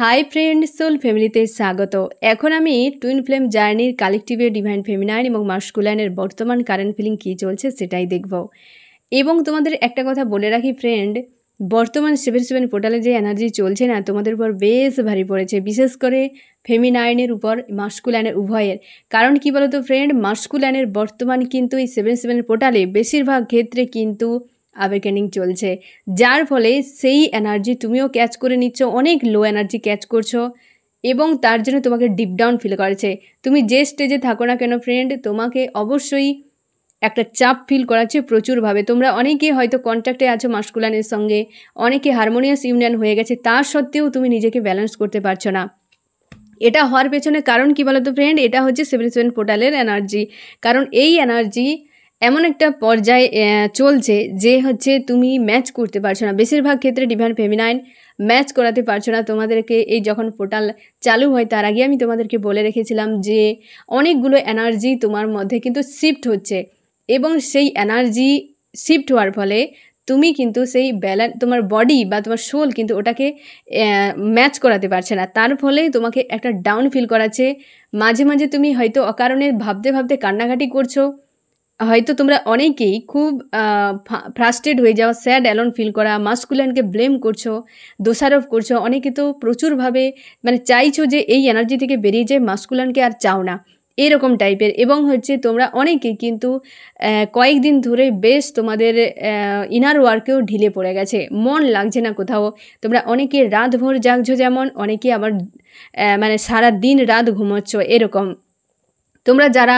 hi friend soul ফ্যামিলিতে স্বাগত এখন আমি টুইন ফ্লেম জার্নির কালেকটিভে ডিভাইন ফেমিনাইন এবং মাস্কুলাইনের বর্তমান কারেন্ট ফিলিং কী চলছে সেটাই দেখব এবং তোমাদের একটা কথা বলে রাখি ফ্রেন্ড বর্তমান সেভেন সেভেন পোর্টালে যে এনার্জি চলছে না তোমাদের উপর বেশ ভারী পড়েছে বিশেষ করে ফেমিনাইনের উপর মাস্কুলাইনের উভয়ের কারণ কি বলতো ফ্রেন্ড মাস্কুলাইনের বর্তমান কিন্তু এই সেভেন সেভেন পোর্টালে বেশিরভাগ ক্ষেত্রে কিন্তু আবেকেনিং চলছে যার ফলে সেই এনার্জি তুমিও ক্যাচ করে নিচ্ছ অনেক লো এনার্জি ক্যাচ করছো এবং তার জন্য তোমাকে ডিপ ডাউন ফিল করেছে তুমি যে স্টেজে থাকো না কেন ফ্রেন্ড তোমাকে অবশ্যই একটা চাপ ফিল করাচ্ছে প্রচুরভাবে তোমরা অনেকে হয়তো কন্ট্যাক্টে আছো মাস্কুলানের সঙ্গে অনেকে হারমোনিয়াস ইউনিয়ন হয়ে গেছে তার সত্ত্বেও তুমি নিজেকে ব্যালেন্স করতে পারছো না এটা হওয়ার পেছনে কারণ কি বলতো ফ্রেন্ড এটা হচ্ছে সেভেন সেভেন পোর্টালের এনার্জি কারণ এই এনার্জি এমন একটা পর্যায়ে চলছে যে হচ্ছে তুমি ম্যাচ করতে পারছো না বেশিরভাগ ক্ষেত্রে ডিভাইন ফেমিনাইন ম্যাচ করাতে পারছো না তোমাদেরকে এই যখন পোর্টাল চালু হয় তার আগে আমি তোমাদেরকে বলে রেখেছিলাম যে অনেকগুলো এনার্জি তোমার মধ্যে কিন্তু শিফট হচ্ছে এবং সেই এনার্জি শিফট হওয়ার ফলে তুমি কিন্তু সেই ব্যালেন্স তোমার বডি বা তোমার সোল কিন্তু ওটাকে ম্যাচ করাতে পারছে না তার ফলে তোমাকে একটা ডাউন ফিল করাচ্ছে মাঝে মাঝে তুমি হয়তো অকারণে ভাবতে ভাবতে কান্নাকাটি করছো হয়তো তোমরা অনেকেই খুব ফ্রাস্টেড হয়ে যাওয়া স্যাড অ্যালন ফিল করা মাস্কুলানকে ব্লেম করছো দোষারোপ করছো অনেকে তো প্রচুরভাবে মানে চাইছো যে এই এনার্জি থেকে বেরিয়ে যায় মাস্কুলানকে আর চাও না এরকম টাইপের এবং হচ্ছে তোমরা অনেকে কিন্তু কয়েকদিন ধরে বেশ তোমাদের ইনার ওয়ার্কেও ঢিলে পড়ে গেছে মন লাগছে না কোথাও তোমরা অনেকে রাত ভোর জাগছো যেমন অনেকে আবার মানে সারা দিন রাত ঘুমোচ্ছ এরকম তোমরা যারা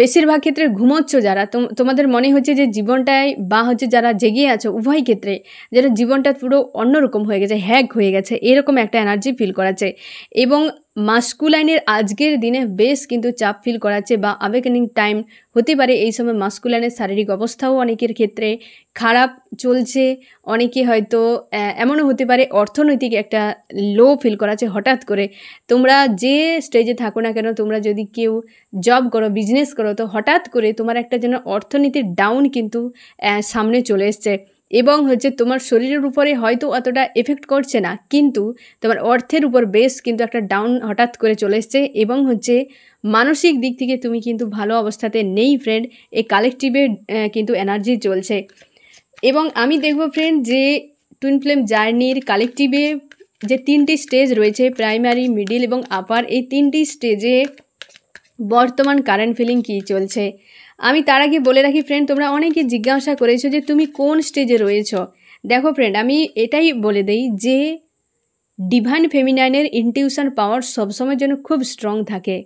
বেশিরভাগ ক্ষেত্রে ঘুমোচ্ছ যারা তোমাদের মনে হচ্ছে যে জীবনটায় বা হচ্ছে যারা জেগে আছো উভয় ক্ষেত্রে যারা জীবনটা পুরো অন্যরকম হয়ে গেছে হ্যাক হয়ে গেছে এরকম একটা এনার্জি ফিল করাচ্ছে এবং মাস্কুলাইনের আজকের দিনে বেশ কিন্তু চাপ ফিল করাচ্ছে বা আবেকেনিং টাইম হতে পারে এই সময় মাস্কুলাইনের শারীরিক অবস্থাও অনেকের ক্ষেত্রে খারাপ চলছে অনেকে হয়তো এমনও হতে পারে অর্থনৈতিক একটা লো ফিল করাচ্ছে হঠাৎ করে তোমরা যে স্টেজে থাকো না কেন তোমরা যদি কেউ জব করো বিজনেস করো তো হঠাৎ করে তোমার একটা যেন অর্থনীতির ডাউন কিন্তু সামনে চলে এসছে এবং হচ্ছে তোমার শরীরের উপরে হয়তো অতটা এফেক্ট করছে না কিন্তু তোমার অর্থের উপর বেশ কিন্তু একটা ডাউন হঠাৎ করে চলে এসছে এবং হচ্ছে মানসিক দিক থেকে তুমি কিন্তু ভালো অবস্থাতে নেই ফ্রেন্ড এই কালেকটিভে কিন্তু এনার্জি চলছে এবং আমি দেখব ফ্রেন্ড যে টুইন ফ্লেম জার্নির কালেকটিভে যে তিনটি স্টেজ রয়েছে প্রাইমারি মিডিল এবং আপার এই তিনটি স্টেজে বর্তমান কারেন্ট ফিলিং কী চলছে আমি তার আগে বলে রাখি ফ্রেন্ড তোমরা অনেকে জিজ্ঞাসা করেছো যে তুমি কোন স্টেজে রয়েছ দেখো ফ্রেন্ড আমি এটাই বলে দেই যে ডিভাইন ফেমিনাইনের ইনটিউশন পাওয়ার সবসময়ের জন্য খুব স্ট্রং থাকে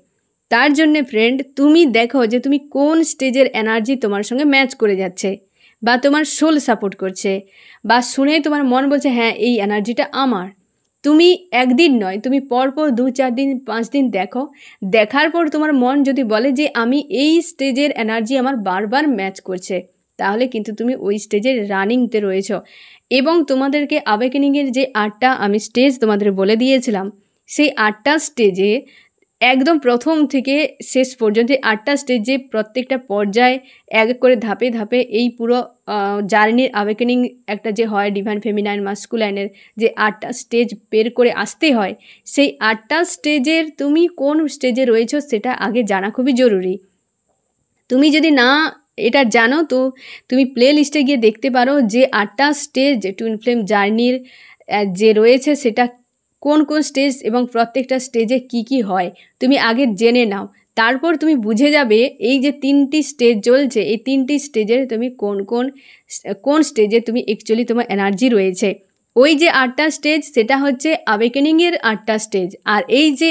তার জন্যে ফ্রেন্ড তুমি দেখো যে তুমি কোন স্টেজের এনার্জি তোমার সঙ্গে ম্যাচ করে যাচ্ছে বা তোমার সোল সাপোর্ট করছে বা শুনে তোমার মন বলছে হ্যাঁ এই এনার্জিটা আমার তুমি একদিন নয় তুমি পরপর দু চার দিন পাঁচ দিন দেখো দেখার পর তোমার মন যদি বলে যে আমি এই স্টেজের এনার্জি আমার বারবার ম্যাচ করছে তাহলে কিন্তু তুমি ওই স্টেজের রানিংতে রয়েছ এবং তোমাদেরকে আবেকেনিংয়ের যে আটটা আমি স্টেজ তোমাদের বলে দিয়েছিলাম সেই আটটা স্টেজে একদম প্রথম থেকে শেষ পর্যন্ত আটটা স্টেজে প্রত্যেকটা পর্যায়ে এক করে ধাপে ধাপে এই পুরো জার্নির আওয়েকেনিং একটা যে হয় ডিভাইন ফেমিনাইন মাস্কুলাইনের যে আটটা স্টেজ বের করে আসতে হয় সেই আটটা স্টেজের তুমি কোন স্টেজে রয়েছো সেটা আগে জানা খুবই জরুরি তুমি যদি না এটা জানো তো তুমি প্লে লিস্টে গিয়ে দেখতে পারো যে আটটা স্টেজ টুইন ফ্লেম জার্নির যে রয়েছে সেটা কোন কোন স্টেজ এবং প্রত্যেকটা স্টেজে কি কি হয় তুমি আগে জেনে নাও তারপর তুমি বুঝে যাবে এই যে তিনটি স্টেজ চলছে এই তিনটি স্টেজে তুমি কোন কোন কোন স্টেজে তুমি অ্যাকচুয়ালি তোমার এনার্জি রয়েছে ওই যে আটটা স্টেজ সেটা হচ্ছে আবেকেনিংয়ের আটটা স্টেজ আর এই যে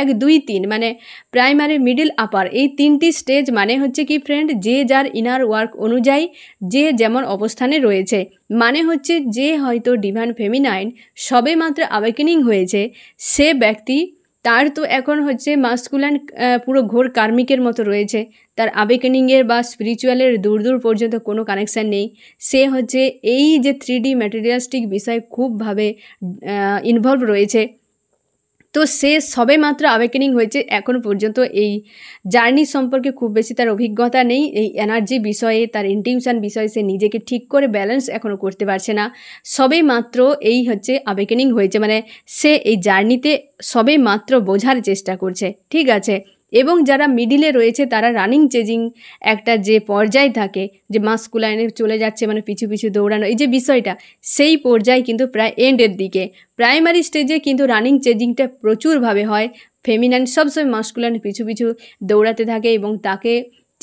এক দুই তিন মানে প্রাইমারি মিডিল আপার এই তিনটি স্টেজ মানে হচ্ছে কি ফ্রেন্ড যে যার ইনার ওয়ার্ক অনুযায়ী যে যেমন অবস্থানে রয়েছে মানে হচ্ছে যে হয়তো ডিভান ফেমিনাইন সবে মাত্র আওয়েকেনিং হয়েছে সে ব্যক্তি তার তো এখন হচ্ছে মাস্কুলান পুরো ঘোর কার্মিকের মতো রয়েছে তার আবেকেনিংয়ের বা স্পিরিচুয়ালের দূর দূর পর্যন্ত কোনো কানেকশান নেই সে হচ্ছে এই যে থ্রি ডি ম্যাটেরিয়ালস্টিক বিষয় খুবভাবে ইনভলভ রয়েছে তো সে সবে মাত্র আবেকেনিং হয়েছে এখন পর্যন্ত এই জার্নি সম্পর্কে খুব বেশি তার অভিজ্ঞতা নেই এই এনার্জি বিষয়ে তার ইন্টিউশন বিষয়ে সে নিজেকে ঠিক করে ব্যালেন্স এখনও করতে পারছে না সবে মাত্র এই হচ্ছে আবেকেনিং হয়েছে মানে সে এই জার্নিতে সবে মাত্র বোঝার চেষ্টা করছে ঠিক আছে এবং যারা মিডিলে রয়েছে তারা রানিং চেজিং একটা যে পর্যায় থাকে যে মাস্কুলাইনে চলে যাচ্ছে মানে পিছু পিছু দৌড়ানো এই যে বিষয়টা সেই পর্যায় কিন্তু প্রায় এন্ডের দিকে প্রাইমারি স্টেজে কিন্তু রানিং চেজিংটা প্রচুরভাবে হয় ফেমিনাইন সবসময় মাস্কুলাইন পিছু পিছু দৌড়াতে থাকে এবং তাকে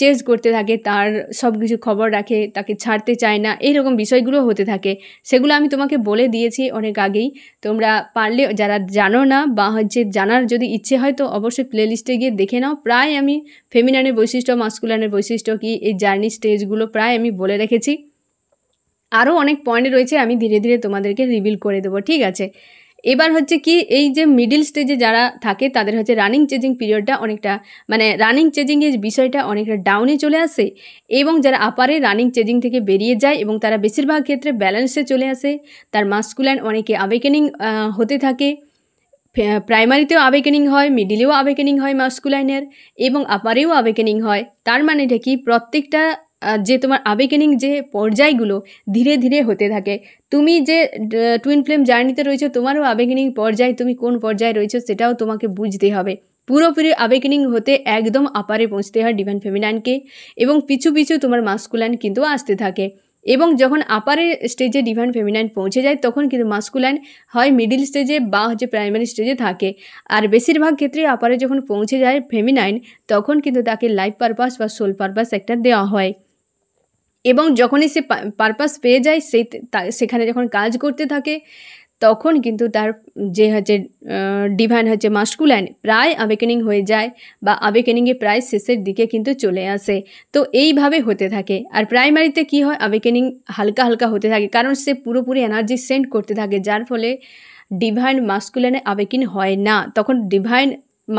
চেঞ্জ করতে থাকে তার সব কিছু খবর রাখে তাকে ছাড়তে চায় না এইরকম বিষয়গুলো হতে থাকে সেগুলো আমি তোমাকে বলে দিয়েছি অনেক আগেই তোমরা পারলে যারা জানো না বা হচ্ছে জানার যদি ইচ্ছে হয় তো অবশ্যই প্লেলিস্টে গিয়ে দেখে নাও প্রায় আমি ফেমিনানের বৈশিষ্ট্য মাস্কুলানের বৈশিষ্ট্য কি এই জার্নি স্টেজগুলো প্রায় আমি বলে রেখেছি আরও অনেক পয়েন্ট রয়েছে আমি ধীরে ধীরে তোমাদেরকে রিভিল করে দেবো ঠিক আছে এবার হচ্ছে কি এই যে মিডিল স্টেজে যারা থাকে তাদের হচ্ছে রানিং চেজিং পিরিয়ডটা অনেকটা মানে রানিং চেজিংয়ের বিষয়টা অনেকটা ডাউনে চলে আসে এবং যারা আপারে রানিং চেজিং থেকে বেরিয়ে যায় এবং তারা বেশিরভাগ ক্ষেত্রে ব্যালেন্সে চলে আসে তার মাস্কুলাইন অনেকে আবেকেনিং হতে থাকে প্রাইমারিতেও আবেকেনিং হয় মিডিলেও আবেকেনিং হয় মাস্কুলাইনের এবং আপারেও আবেকেনিং হয় তার মানে এটা কি প্রত্যেকটা যে তোমার আবেগেনিং যে পর্যায়গুলো ধীরে ধীরে হতে থাকে তুমি যে টুইন ফ্লেম জার্নিতে রয়েছো তোমারও আবেগেনিং পর্যায় তুমি কোন পর্যায়ে রয়েছো সেটাও তোমাকে বুঝতে হবে পুরোপুরি আবেগেনিং হতে একদম আপারে পৌঁছতে হয় ডিভাইন ফেমিনাইনকে এবং পিছু পিছু তোমার মাস্কুলাইন কিন্তু আসতে থাকে এবং যখন আপারে স্টেজে ডিভাইন ফেমিনাইন পৌঁছে যায় তখন কিন্তু মাস্কুলাইন হয় মিডিল স্টেজে বা হচ্ছে প্রাইমারি স্টেজে থাকে আর বেশিরভাগ ক্ষেত্রে আপারে যখন পৌঁছে যায় ফেমিনাইন তখন কিন্তু তাকে লাইফ পারপাস বা সোল পারপাস একটা দেওয়া হয় এবং যখনই সে পারপাস পেয়ে যায় সেই সেখানে যখন কাজ করতে থাকে তখন কিন্তু তার যে হচ্ছে ডিভাইন হচ্ছে মাস্কুলাইন প্রায় আবেকেনিং হয়ে যায় বা আবেকেনিংয়ে প্রায় শেষের দিকে কিন্তু চলে আসে তো এইভাবে হতে থাকে আর প্রাইমারিতে কি হয় আবেকেনিং হালকা হালকা হতে থাকে কারণ সে পুরোপুরি এনার্জি সেন্ড করতে থাকে যার ফলে ডিভাইন মাস্কুলাইনে আবেকিন হয় না তখন ডিভাইন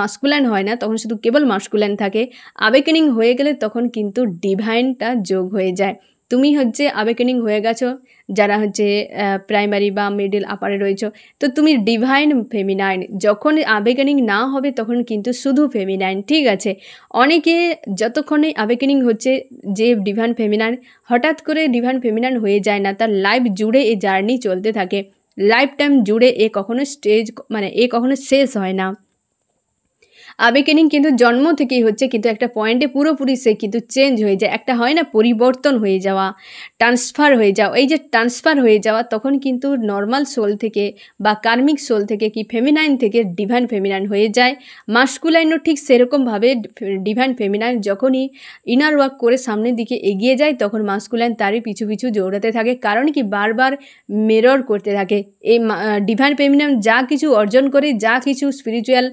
মাস্কুলাইন হয় না তখন শুধু কেবল মাস্কুলাইন থাকে আবেকেনিং হয়ে গেলে তখন কিন্তু ডিভাইনটা যোগ হয়ে যায় তুমি হচ্ছে আবেকেনিং হয়ে গেছো যারা হচ্ছে প্রাইমারি বা মিডল আপারে রয়েছে তো তুমি ডিভাইন ফেমিনাইন যখন আবেকেনিং না হবে তখন কিন্তু শুধু ফেমিনাইন ঠিক আছে অনেকে যতক্ষণে আবেকেনিং হচ্ছে যে ডিভাইন ফেমিনাইন হঠাৎ করে ডিভাইন ফেমিনাইন হয়ে যায় না তার লাইফ জুড়ে এই জার্নি চলতে থাকে লাইফ টাইম জুড়ে এ কখনো স্টেজ মানে এ কখনো শেষ হয় না আবেকেনিং কিন্তু জন্ম থেকেই হচ্ছে কিন্তু একটা পয়েন্টে পুরোপুরি সে কিন্তু চেঞ্জ হয়ে যায় একটা হয় না পরিবর্তন হয়ে যাওয়া ট্রান্সফার হয়ে যাওয়া এই যে ট্রান্সফার হয়ে যাওয়া তখন কিন্তু নর্মাল সোল থেকে বা কার্মিক সোল থেকে কি ফেমিনাইন থেকে ডিভাইন ফেমিনাইন হয়ে যায় মাস্কুলাইনও ঠিক সেরকমভাবে ডিভাইন ফেমিনাইন যখনই ইনার ওয়ার্ক করে সামনের দিকে এগিয়ে যায় তখন মাস্কুলাইন তারই পিছু পিছু জৌড়াতে থাকে কারণ কি বারবার মেরর করতে থাকে এই ডিভাইন ফেমিনাইন যা কিছু অর্জন করে যা কিছু স্পিরিচুয়াল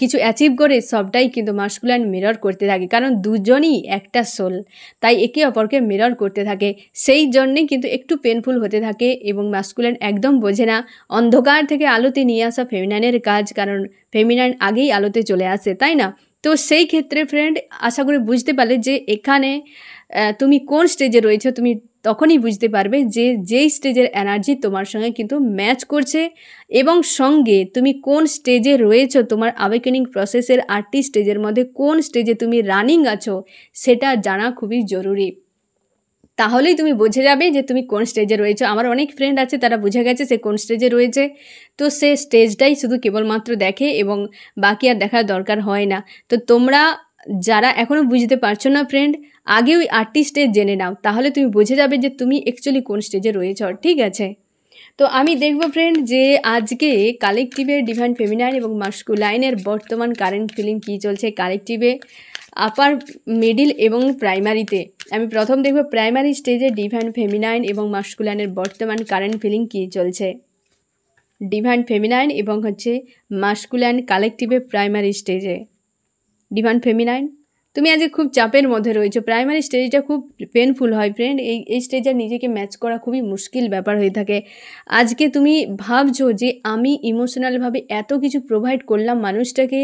কিছু অ্যাচিভ করে সবটাই কিন্তু মাস্কুলাইন মিরর করতে থাকে কারণ দুজনই একটা সোল তাই একে অপরকে মিরর করতে থাকে সেই জন্যে কিন্তু একটু পেনফুল হতে থাকে এবং মাস্কুলাইন একদম বোঝে না অন্ধকার থেকে আলোতে নিয়ে আসা ফেমিনাইনের কাজ কারণ ফেমিনাইন আগেই আলোতে চলে আসে তাই না তো সেই ক্ষেত্রে ফ্রেন্ড আশা করি বুঝতে পারলে যে এখানে তুমি কোন স্টেজে রয়েছে তুমি তখনই বুঝতে পারবে যে যেই স্টেজের এনার্জি তোমার সঙ্গে কিন্তু ম্যাচ করছে এবং সঙ্গে তুমি কোন স্টেজে রয়েছো তোমার আবেকেনিং প্রসেসের আটটি স্টেজের মধ্যে কোন স্টেজে তুমি রানিং আছো সেটা জানা খুবই জরুরি তাহলেই তুমি বুঝে যাবে যে তুমি কোন স্টেজে রয়েছো আমার অনেক ফ্রেন্ড আছে তারা বুঝে গেছে সে কোন স্টেজে রয়েছে তো সে স্টেজটাই শুধু কেবলমাত্র দেখে এবং বাকি আর দেখার দরকার হয় না তো তোমরা যারা এখনও বুঝতে পারছো না ফ্রেন্ড আগে ওই আটটি স্টেজ জেনে নাও তাহলে তুমি বুঝে যাবে যে তুমি অ্যাকচুয়ালি কোন স্টেজে রয়েছ ঠিক আছে তো আমি দেখব ফ্রেন্ড যে আজকে কালেকটিভের ডিভাইন ফেমিনাইন এবং মাস্কুলাইনের বর্তমান কারেন্ট ফিলিং কী চলছে কালেকটিভে আপার মিডিল এবং প্রাইমারিতে আমি প্রথম দেখব প্রাইমারি স্টেজে ডিভাইন ফেমিনাইন এবং মাস্কুলাইনের বর্তমান কারেন্ট ফিলিং কী চলছে ডিভাইন ফেমিনাইন এবং হচ্ছে মাস্কুলাইন কালেকটিভে প্রাইমারি স্টেজে ডিমান্ড ফেমিনাইন তুমি আজকে খুব চাপের মধ্যে রয়েছো প্রাইমারি স্টেজটা খুব পেনফুল হয় ফ্রেন্ড এই এই স্টেজে নিজেকে ম্যাচ করা খুবই মুশকিল ব্যাপার হয়ে থাকে আজকে তুমি ভাবছো যে আমি ইমোশনালভাবে এত কিছু প্রোভাইড করলাম মানুষটাকে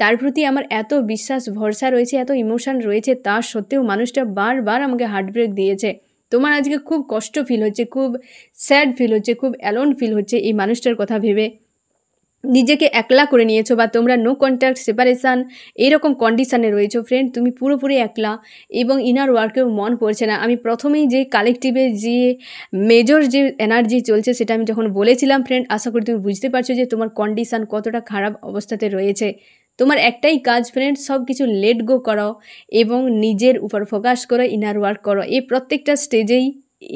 তার প্রতি আমার এত বিশ্বাস ভরসা রয়েছে এত ইমোশান রয়েছে তা সত্ত্বেও মানুষটা বারবার আমাকে হার্টব্রেক দিয়েছে তোমার আজকে খুব কষ্ট ফিল হচ্ছে খুব স্যাড ফিল হচ্ছে খুব অ্যালোন ফিল হচ্ছে এই মানুষটার কথা ভেবে নিজেকে একলা করে নিয়েছো বা তোমরা নো কন্ট্যাক্ট সেপারেশান এরকম কন্ডিশানে রয়েছো ফ্রেন্ড তুমি পুরোপুরি একলা এবং ইনার ওয়ার্কেও মন পড়ছে না আমি প্রথমেই যে কালেকটিভে যে মেজর যে এনার্জি চলছে সেটা আমি যখন বলেছিলাম ফ্রেন্ড আশা করি তুমি বুঝতে পারছো যে তোমার কন্ডিশান কতটা খারাপ অবস্থাতে রয়েছে তোমার একটাই কাজ ফ্রেন্ড সব কিছু লেট গো করো এবং নিজের উপর ফোকাস করো ইনার ওয়ার্ক করো এই প্রত্যেকটা স্টেজেই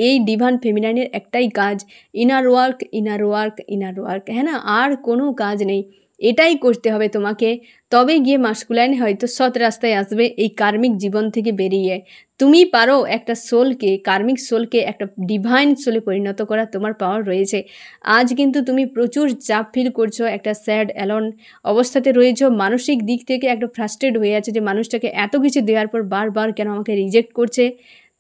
এই ডিভান ফেমিনাইনের একটাই কাজ inner work inner work inner work হ্যাঁ না আর কোনো কাজ নেই এটাই করতে হবে তোমাকে তবে গিয়ে মাস্কুলাইন হয়তো সৎ রাস্তায় আসবে এই কার্মিক জীবন থেকে বেরিয়ে তুমি পারো একটা সোলকে কার্মিক সোলকে একটা ডিভাইন সোলে পরিণত করা তোমার পাওয়ার রয়েছে আজ কিন্তু তুমি প্রচুর চাপ ফিল করছো একটা স্যাড অ্যালন অবস্থাতে রয়েছ মানসিক দিক থেকে একটা ফ্রাস্ট্রেট হয়ে আছে যে মানুষটাকে এত কিছু দেওয়ার পর বারবার কেন আমাকে রিজেক্ট করছে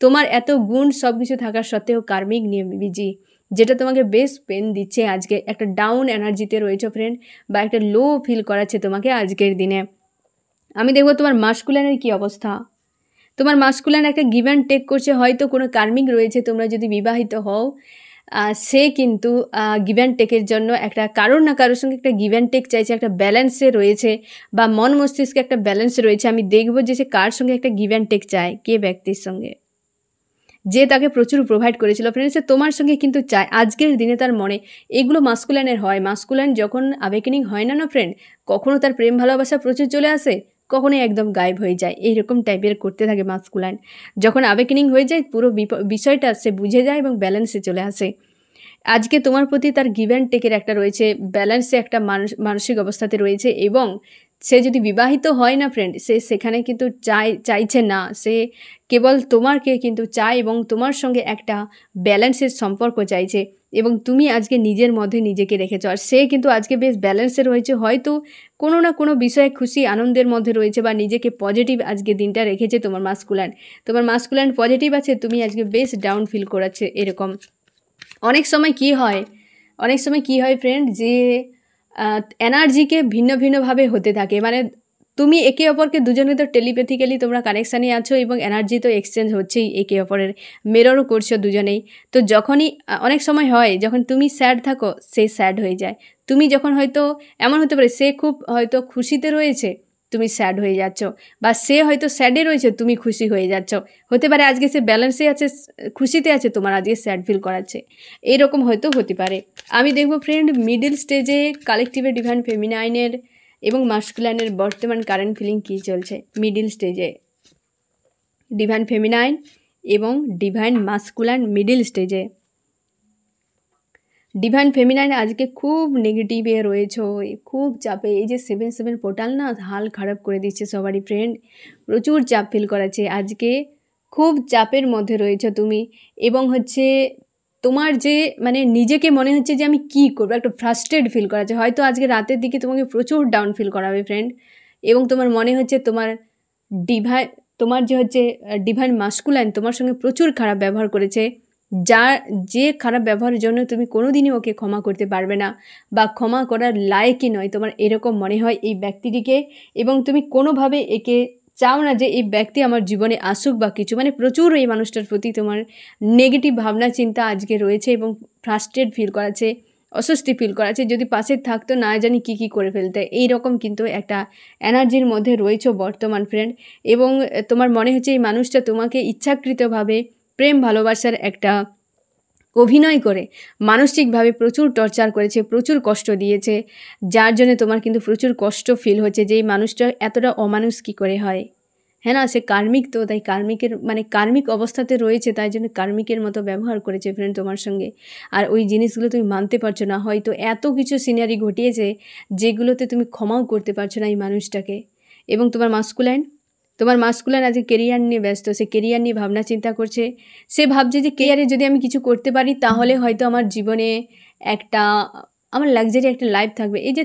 তোমার এত গুণ সব কিছু থাকা সত্ত্বেও কার্মিক নিয়ম বিজি যেটা তোমাকে বেশ পেন দিচ্ছে আজকে একটা ডাউন এনার্জিতে রয়েছে ফ্রেন্ড বা একটা লো ফিল করাচ্ছে তোমাকে আজকের দিনে আমি দেখব তোমার মাস্কুলানের কি অবস্থা তোমার মাস্কুলান একটা গিভ অ্যান্ড টেক করছে হয়তো কোনো কার্মিক রয়েছে তোমরা যদি বিবাহিত হও সে কিন্তু গিভ অ্যান্ড টেকের জন্য একটা কারোর না কারোর সঙ্গে একটা গিভ অ্যান্ড টেক চাইছে একটা ব্যালেন্সে রয়েছে বা মন মস্তিষ্কে একটা ব্যালেন্স রয়েছে আমি দেখব যে সে কার সঙ্গে একটা গিভ অ্যান্ড টেক চায় কে ব্যক্তির সঙ্গে যে তাকে প্রচুর প্রোভাইড করেছিল ফ্রেন্ডস তোমার সঙ্গে কিন্তু চায় আজকের দিনে তার মনে এগুলো মাস্কুলানের হয় মাস্কুলান যখন আবেকেনিং হয় না না ফ্রেন্ড কখনও তার প্রেম ভালোবাসা প্রচুর চলে আসে কখনোই একদম গায়েব হয়ে যায় এইরকম টাইপের করতে থাকে মাস্কুলান যখন আবেকেনিং হয়ে যায় পুরো বিষয়টা সে বুঝে যায় এবং ব্যালেন্সে চলে আসে আজকে তোমার প্রতি তার গিভ অ্যান্ড টেকের একটা রয়েছে ব্যালেন্সে একটা মানসিক অবস্থাতে রয়েছে এবং সে যদি বিবাহিত হয় না ফ্রেন্ড সে সেখানে কিন্তু চাই চাইছে না সে কেবল তোমারকে কিন্তু চায় এবং তোমার সঙ্গে একটা ব্যালেন্সের সম্পর্ক চাইছে এবং তুমি আজকে নিজের মধ্যে নিজেকে রেখেছো আর সে কিন্তু আজকে বেশ ব্যালেন্সে রয়েছে হয়তো কোনো না কোনো বিষয়ে খুশি আনন্দের মধ্যে রয়েছে বা নিজেকে পজিটিভ আজকে দিনটা রেখেছে তোমার মাস্কুলান তোমার মাস্কুলান পজিটিভ আছে তুমি আজকে বেশ ডাউন ফিল করাচ্ছে এরকম অনেক সময় কি হয় অনেক সময় কি হয় ফ্রেন্ড যে এনার্জিকে ভিন্ন ভিন্নভাবে হতে থাকে মানে তুমি একে অপরকে দুজনে তো টেলিপ্যাথিক্যালি তোমরা কানেকশানে আছো এবং এনার্জি তো এক্সচেঞ্জ হচ্ছেই একে অপরের মেররও করছো দুজনেই তো যখনই অনেক সময় হয় যখন তুমি স্যাড থাকো সে স্যাড হয়ে যায় তুমি যখন হয়তো এমন হতে পারে সে খুব হয়তো খুশিতে রয়েছে তুমি স্যাড হয়ে যাচ্ছ বা সে হয়তো স্যাডে রয়েছে তুমি খুশি হয়ে যাচ্ছ হতে পারে আজকে সে ব্যালেন্সে আছে খুশিতে আছে তোমার আজকে স্যাড ফিল করাচ্ছে এরকম হয়তো হতে পারে আমি দেখব ফ্রেন্ড মিডিল স্টেজে কালেকটিভের ডিভাইন ফেমিনাইনের এবং মাস্কুলাইনের বর্তমান কারেন্ট ফিলিং কী চলছে মিডিল স্টেজে ডিভাইন ফেমিনাইন এবং ডিভাইন মাস্কুলাইন মিডিল স্টেজে ডিভাইন ফেমিনাইন আজকে খুব নেগেটিভে রয়েছ খুব চাপে এই যে সেভেন সেভেন পোর্টাল না হাল খারাপ করে দিচ্ছে সবারই ফ্রেন্ড প্রচুর চাপ ফিল করাচ্ছে আজকে খুব চাপের মধ্যে রয়েছে তুমি এবং হচ্ছে তোমার যে মানে নিজেকে মনে হচ্ছে যে আমি কি করবো একটা ফ্রাস্ট্রেড ফিল করাচ্ছে হয়তো আজকে রাতের দিকে তোমাকে প্রচুর ডাউন ফিল করাবে ফ্রেন্ড এবং তোমার মনে হচ্ছে তোমার ডিভাই তোমার যে হচ্ছে ডিভাইন মাস্কুলাইন তোমার সঙ্গে প্রচুর খারাপ ব্যবহার করেছে যা যে খারাপ ব্যবহারের জন্য তুমি কোনো দিনই ওকে ক্ষমা করতে পারবে না বা ক্ষমা করার লায়কই নয় তোমার এরকম মনে হয় এই ব্যক্তিটিকে এবং তুমি কোনোভাবে একে চাও না যে এই ব্যক্তি আমার জীবনে আসুক বা কিছু মানে প্রচুর এই মানুষটার প্রতি তোমার নেগেটিভ ভাবনা চিন্তা আজকে রয়েছে এবং ফ্রাস্ট্রেট ফিল করাছে অস্বস্তি ফিল করাছে যদি পাশে থাকতো না জানি কি কি করে ফেলতে এই রকম কিন্তু একটা এনার্জির মধ্যে রয়েছে বর্তমান ফ্রেন্ড এবং তোমার মনে হচ্ছে এই মানুষটা তোমাকে ইচ্ছাকৃতভাবে প্রেম ভালোবাসার একটা অভিনয় করে মানসিকভাবে প্রচুর টর্চার করেছে প্রচুর কষ্ট দিয়েছে যার জন্য তোমার কিন্তু প্রচুর কষ্ট ফিল হচ্ছে যে এই মানুষটা এতটা অমানুষ কী করে হয় হ্যাঁ না সে কার্মিক তো তাই কার্মিকের মানে কার্মিক অবস্থাতে রয়েছে তাই জন্য কার্মিকের মতো ব্যবহার করেছে ফ্রেন্ড তোমার সঙ্গে আর ওই জিনিসগুলো তুমি মানতে পারছো না হয়তো এত কিছু সিনারি ঘটিয়েছে যেগুলোতে তুমি ক্ষমাও করতে পারছো না এই মানুষটাকে এবং তোমার মাস্কুলাইন তোমার মাস্কুলার আজকে কেরিয়ার নিয়ে ব্যস্ত সে কেরিয়ার নিয়ে ভাবনা চিন্তা করছে সে ভাবছে যে কেরিয়ারে যদি আমি কিছু করতে পারি তাহলে হয়তো আমার জীবনে একটা আমার লাক্সারি একটা লাইফ থাকবে এই যে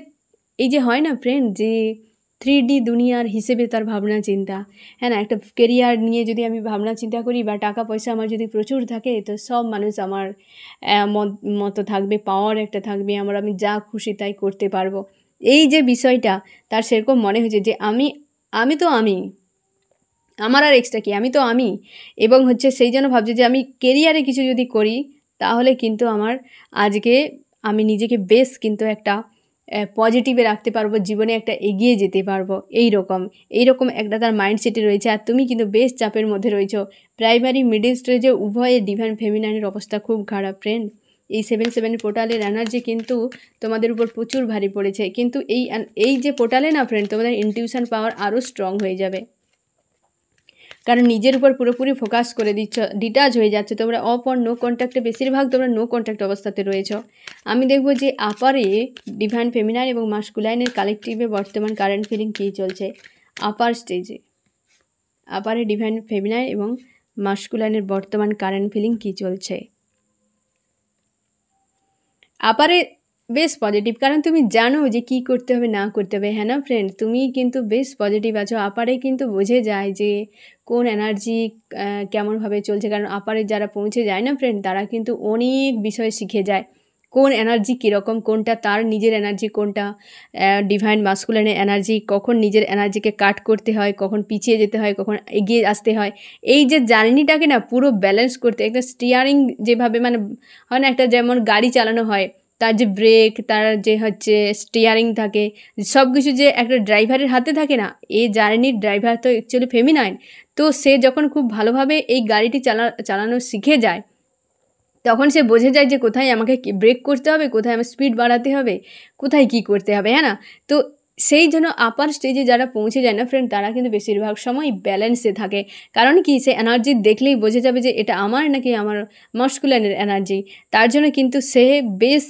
এই যে হয় না ফ্রেন্ড যে থ্রি ডি দুনিয়ার হিসেবে তার ভাবনা চিন্তা হ্যাঁ না একটা কেরিয়ার নিয়ে যদি আমি ভাবনা চিন্তা করি বা টাকা পয়সা আমার যদি প্রচুর থাকে তো সব মানুষ আমার মতো থাকবে পাওয়ার একটা থাকবে আমার আমি যা খুশি তাই করতে পারবো এই যে বিষয়টা তার সেরকম মনে হয়েছে যে আমি আমি তো আমি আমার আর এক্সট্রা কী আমি তো আমি এবং হচ্ছে সেই জন্য ভাবছি যে আমি কেরিয়ারে কিছু যদি করি তাহলে কিন্তু আমার আজকে আমি নিজেকে বেশ কিন্তু একটা পজিটিভে রাখতে পারবো জীবনে একটা এগিয়ে যেতে পারবো এই রকম এই রকম একটা তার মাইন্ডসেটে রয়েছে আর তুমি কিন্তু বেশ চাপের মধ্যে রয়েছো প্রাইমারি মিডিল স্টেজে উভয়ে ডিভাইন ফেমিনাইনের অবস্থা খুব খারাপ ফ্রেন্ড এই সেভেন সেভেন পোর্টালের এনার্জি কিন্তু তোমাদের উপর প্রচুর ভারী পড়েছে কিন্তু এই এই যে পোর্টালে না ফ্রেন্ড তোমাদের ইনটিউশন পাওয়ার আরও স্ট্রং হয়ে যাবে কারণ নিজের উপর পুরোপুরি ফোকাস করে দিচ্ছ ডিটাচ হয়ে যাচ্ছে তোমরা অফ অর নো কন্ট্যাক্টে বেশিরভাগ তোমরা নো কন্ট্যাক্ট অবস্থাতে রয়েছ আমি দেখব যে আপারে ডিভাইন ফেমিনাইন এবং মাস্কুলাইনের কালেকটিভে বর্তমান কারেন্ট ফিলিং কী চলছে আপার স্টেজে আপারে ডিভাইন ফেমিনাইন এবং মাস্কুলাইনের বর্তমান কারেন্ট ফিলিং কী চলছে আপারে বেশ পজিটিভ কারণ তুমি জানো যে কি করতে হবে না করতে হবে হ্যাঁ না ফ্রেন্ড তুমি কিন্তু বেশ পজিটিভ আছো আপারে কিন্তু বোঝে যায় যে কোন এনার্জি কেমনভাবে চলছে কারণ আপারে যারা পৌঁছে যায় না ফ্রেন্ড তারা কিন্তু অনেক বিষয় শিখে যায় কোন এনার্জি কীরকম কোনটা তার নিজের এনার্জি কোনটা ডিভাইন মাস্কুলানের এনার্জি কখন নিজের এনার্জিকে কাট করতে হয় কখন পিছিয়ে যেতে হয় কখন এগিয়ে আসতে হয় এই যে জার্নিটাকে না পুরো ব্যালেন্স করতে একটা স্টিয়ারিং যেভাবে মানে হয় না একটা যেমন গাড়ি চালানো হয় তার যে ব্রেক তার যে হচ্ছে স্টিয়ারিং থাকে সব কিছু যে একটা ড্রাইভারের হাতে থাকে না এই জার্নির ড্রাইভার তো অ্যাকচুয়ালি ফেমিনাইন তো সে যখন খুব ভালোভাবে এই গাড়িটি চালা চালানো শিখে যায় তখন সে বোঝে যায় যে কোথায় আমাকে ব্রেক করতে হবে কোথায় আমার স্পিড বাড়াতে হবে কোথায় কি করতে হবে হ্যাঁ না তো সেই জন্য আপার স্টেজে যারা পৌঁছে যায় না ফ্রেন্ড তারা কিন্তু বেশিরভাগ সময় ব্যালেন্সে থাকে কারণ কি সে এনার্জি দেখলেই বোঝা যাবে যে এটা আমার নাকি আমার মাস্কুলাইনের এনার্জি তার জন্য কিন্তু সে বেশ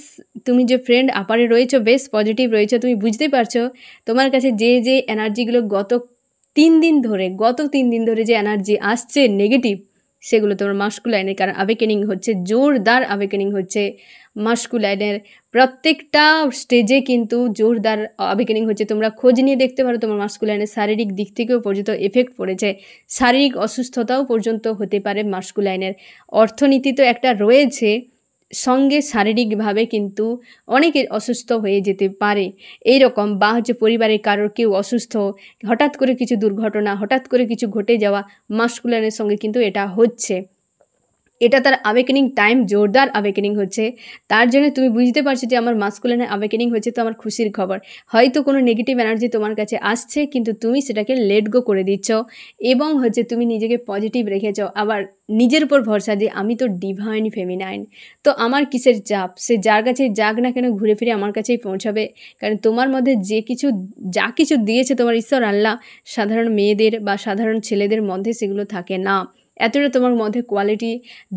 তুমি যে ফ্রেন্ড আপারে রয়েছো বেশ পজিটিভ রয়েছো তুমি বুঝতে পারছো তোমার কাছে যে যে এনার্জিগুলো গত তিন দিন ধরে গত তিন দিন ধরে যে এনার্জি আসছে নেগেটিভ সেগুলো তোমার মাস্কুলাইনের কারণ আবেকেনিং হচ্ছে জোরদার আবেকেনিং হচ্ছে মাস্কুলাইনের প্রত্যেকটা স্টেজে কিন্তু জোরদার আবেকেনিং হচ্ছে তোমরা খোঁজ নিয়ে দেখতে পারো তোমার মাস্কুলাইনের শারীরিক দিক থেকেও পর্যন্ত এফেক্ট পড়েছে শারীরিক অসুস্থতাও পর্যন্ত হতে পারে মাস্কুলাইনের অর্থনীতি তো একটা রয়েছে সঙ্গে শারীরিকভাবে কিন্তু অনেকে অসুস্থ হয়ে যেতে পারে এই রকম বা হচ্ছে পরিবারের কারোর কেউ অসুস্থ হঠাৎ করে কিছু দুর্ঘটনা হঠাৎ করে কিছু ঘটে যাওয়া মাস্কুলারের সঙ্গে কিন্তু এটা হচ্ছে এটা তার আবেকেনিং টাইম জোরদার আবেকেনিং হচ্ছে তার জন্য তুমি বুঝতে পারছো যে আমার মাস্কুলেনের আবেকেনিং হচ্ছে তো আমার খুশির খবর হয়তো কোনো নেগেটিভ এনার্জি তোমার কাছে আসছে কিন্তু তুমি সেটাকে লেট গো করে দিচ্ছ এবং হচ্ছে তুমি নিজেকে পজিটিভ রেখেছ আবার নিজের উপর ভরসা দিয়ে আমি তো ডিভাইন ফেমিনাইন তো আমার কিসের চাপ সে যার কাছে যাক না কেন ঘুরে ফিরে আমার কাছেই পৌঁছাবে কারণ তোমার মধ্যে যে কিছু যা কিছু দিয়েছে তোমার ঈশ্বর আল্লাহ সাধারণ মেয়েদের বা সাধারণ ছেলেদের মধ্যে সেগুলো থাকে না এতটা তোমার মধ্যে কোয়ালিটি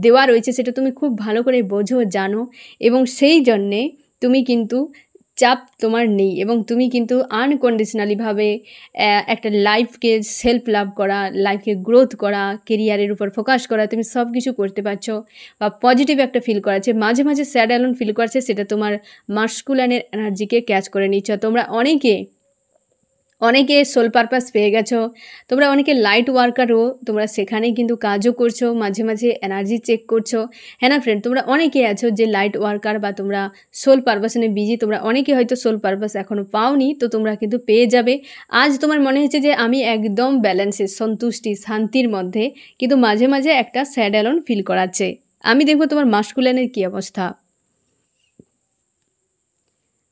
দেওয়া রয়েছে সেটা তুমি খুব ভালো করে বোঝো জানো এবং সেই জন্যে তুমি কিন্তু চাপ তোমার নেই এবং তুমি কিন্তু আনকন্ডিশনালিভাবে একটা লাইফকে সেলফ লাভ করা লাইফকে গ্রোথ করা কেরিয়ারের উপর ফোকাস করা তুমি সব কিছু করতে পারছো বা পজিটিভ একটা ফিল আছে মাঝে মাঝে স্যাড অ্যালোন ফিল করছে সেটা তোমার মাস্কুলানের এনার্জিকে ক্যাচ করে নিচ্ছ তোমরা অনেকে অনেকে সোল পারপাস পেয়ে গেছো তোমরা অনেকে লাইট ওয়ার্কারও তোমরা সেখানেই কিন্তু কাজও করছো মাঝে মাঝে এনার্জি চেক করছো হ্যাঁ না ফ্রেন্ড তোমরা অনেকে আছো যে লাইট ওয়ার্কার বা তোমরা সোল পারপাস নিয়ে বিজি তোমরা অনেকে হয়তো সোল পারপাস এখনও পাওনি তো তোমরা কিন্তু পেয়ে যাবে আজ তোমার মনে হচ্ছে যে আমি একদম ব্যালেন্সে সন্তুষ্টি শান্তির মধ্যে কিন্তু মাঝে মাঝে একটা স্যাড অ্যালন ফিল করাচ্ছে আমি দেখবো তোমার মাস্কুলানের কী অবস্থা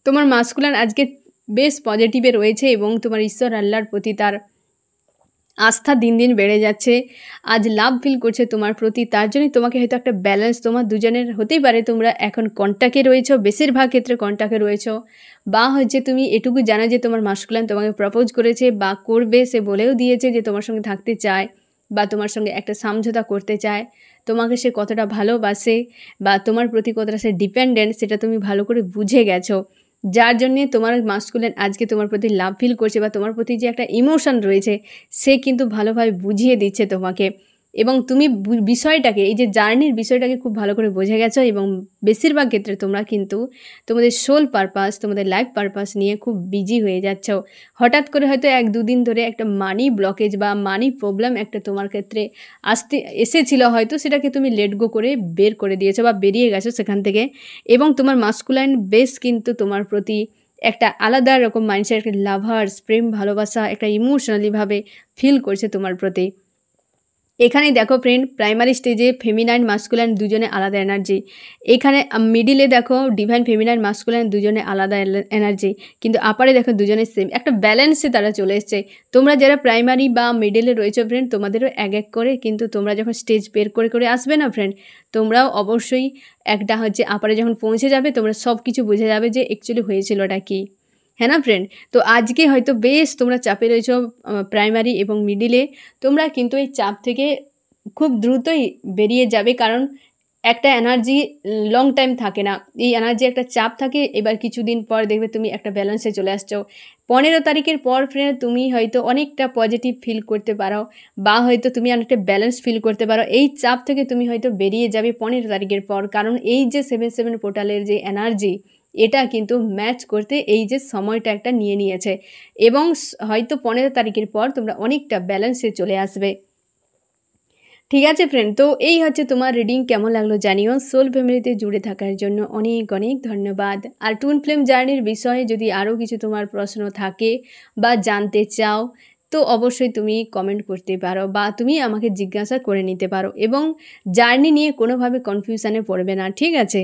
তোমার মাস্কুলান আজকে বেশ পজিটিভে রয়েছে এবং তোমার ঈশ্বর আল্লাহর প্রতি তার আস্থা দিন দিন বেড়ে যাচ্ছে আজ লাভ ফিল করছে তোমার প্রতি তার জন্যই তোমাকে হয়তো একটা ব্যালেন্স তোমার দুজনের হতেই পারে তোমরা এখন কন্ট্যাক্টে রয়েছো বেশিরভাগ ক্ষেত্রে কন্ট্যাক্টে রয়েছো বা হচ্ছে তুমি এটুকু জানো যে তোমার মাস্কুলান তোমাকে প্রপোজ করেছে বা করবে সে বলেও দিয়েছে যে তোমার সঙ্গে থাকতে চায় বা তোমার সঙ্গে একটা সমঝোতা করতে চায় তোমাকে সে কতটা ভালোবাসে বা তোমার প্রতি কতটা সে ডিপেন্ডেন্ট সেটা তুমি ভালো করে বুঝে গেছো যার জন্যে তোমার মাস্কুলেন আজকে তোমার প্রতি লাভ ফিল করছে বা তোমার প্রতি যে একটা ইমোশন রয়েছে সে কিন্তু ভালোভাবে বুঝিয়ে দিচ্ছে তোমাকে এবং তুমি বিষয়টাকে এই যে জার্নির বিষয়টাকে খুব ভালো করে বোঝা গেছো এবং বেশিরভাগ ক্ষেত্রে তোমরা কিন্তু তোমাদের সোল পারপাস তোমাদের লাইফ পারপাস নিয়ে খুব বিজি হয়ে যাচ্ছ হঠাৎ করে হয়তো এক দুদিন ধরে একটা মানি ব্লকেজ বা মানি প্রবলেম একটা তোমার ক্ষেত্রে আসতে এসেছিল হয়তো সেটাকে তুমি লেট গো করে বের করে দিয়েছো বা বেরিয়ে গেছো সেখান থেকে এবং তোমার মাস্কুলাইন বেস কিন্তু তোমার প্রতি একটা আলাদা রকম মাইন্ডসেট একটা লাভার্স প্রেম ভালোবাসা একটা ইমোশনালিভাবে ফিল করছে তোমার প্রতি এখানে দেখো ফ্রেন্ড প্রাইমারি স্টেজে ফেমিনাইন মাস্কুলাইন দুজনে আলাদা এনার্জি এখানে মিডিলে দেখো ডিভাইন ফেমিনাইন মাস্কুলাইন দুজনে আলাদা এনার্জি কিন্তু আপারে দেখো দুজনে সেম একটা ব্যালেন্সে তারা চলে এসছে তোমরা যারা প্রাইমারি বা মিডিলে রয়েছে ফ্রেন্ড তোমাদেরও এক এক করে কিন্তু তোমরা যখন স্টেজ বের করে করে আসবে না ফ্রেন্ড তোমরাও অবশ্যই একটা হচ্ছে আপারে যখন পৌঁছে যাবে তোমরা সব কিছু বুঝে যাবে যে অ্যাকচুয়ালি হয়েছিলটা কী হ্যাঁ না ফ্রেন্ড তো আজকে হয়তো বেশ তোমরা চাপে রয়েছ প্রাইমারি এবং মিডিলে তোমরা কিন্তু এই চাপ থেকে খুব দ্রুতই বেরিয়ে যাবে কারণ একটা এনার্জি লং টাইম থাকে না এই এনার্জি একটা চাপ থাকে এবার কিছুদিন পর দেখবে তুমি একটা ব্যালেন্সে চলে আসছো পনেরো তারিখের পর ফ্রেন্ড তুমি হয়তো অনেকটা পজিটিভ ফিল করতে পারো বা হয়তো তুমি অনেকটা ব্যালেন্স ফিল করতে পারো এই চাপ থেকে তুমি হয়তো বেরিয়ে যাবে পনেরো তারিখের পর কারণ এই যে সেভেন সেভেন পোর্টালের যে এনার্জি এটা কিন্তু ম্যাচ করতে এই যে সময়টা একটা নিয়ে নিয়েছে এবং হয়তো পনেরো তারিখের পর তোমরা অনেকটা ব্যালেন্সে চলে আসবে ঠিক আছে ফ্রেন্ড তো এই হচ্ছে তোমার রিডিং কেমন লাগলো জানিও সোল ফ্যামিলিতে জুড়ে থাকার জন্য অনেক অনেক ধন্যবাদ আর টুন ফ্লেম জার্নির বিষয়ে যদি আরও কিছু তোমার প্রশ্ন থাকে বা জানতে চাও তো অবশ্যই তুমি কমেন্ট করতে পারো বা তুমি আমাকে জিজ্ঞাসা করে নিতে পারো এবং জার্নি নিয়ে কোনোভাবে কনফিউশানে পড়বে না ঠিক আছে